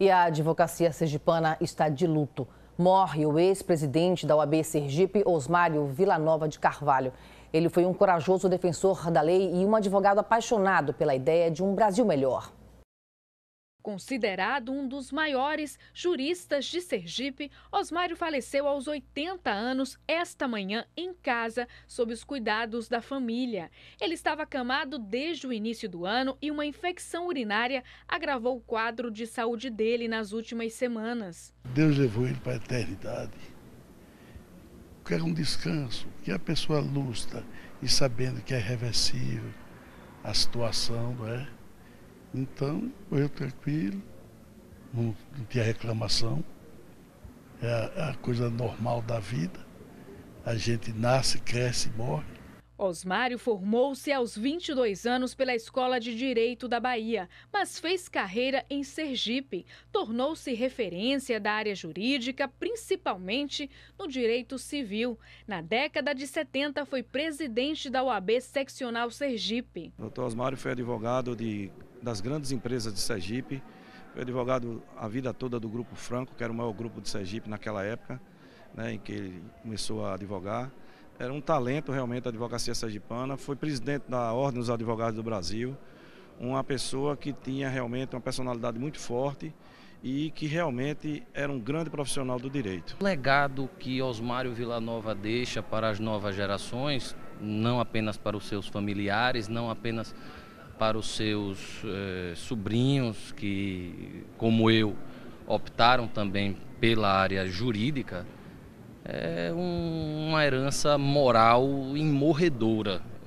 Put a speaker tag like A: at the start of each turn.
A: E a advocacia sergipana está de luto. Morre o ex-presidente da OAB Sergipe, Osmário Villanova de Carvalho. Ele foi um corajoso defensor da lei e um advogado apaixonado pela ideia de um Brasil melhor.
B: Considerado um dos maiores juristas de Sergipe, Osmário faleceu aos 80 anos esta manhã em casa, sob os cuidados da família. Ele estava acamado desde o início do ano e uma infecção urinária agravou o quadro de saúde dele nas últimas semanas.
C: Deus levou ele para a eternidade. Quero é um descanso, que a pessoa lusta e sabendo que é reversível a situação, não é? Então, eu tranquilo, não, não tinha reclamação, é a, é a coisa normal da vida. A gente nasce, cresce e morre.
B: Osmário formou-se aos 22 anos pela Escola de Direito da Bahia, mas fez carreira em Sergipe. Tornou-se referência da área jurídica, principalmente no direito civil. Na década de 70, foi presidente da OAB Seccional Sergipe.
D: O doutor Osmário foi advogado de das grandes empresas de Sergipe. Fui advogado a vida toda do Grupo Franco, que era o maior grupo de Sergipe naquela época, né, em que ele começou a advogar. Era um talento realmente a advocacia sergipana. Foi presidente da Ordem dos Advogados do Brasil. Uma pessoa que tinha realmente uma personalidade muito forte e que realmente era um grande profissional do direito. O legado que
E: Osmário Villanova deixa para as novas gerações, não apenas para os seus familiares, não apenas para os seus eh, sobrinhos que, como eu, optaram também pela área jurídica, é
B: um, uma herança moral imorredora.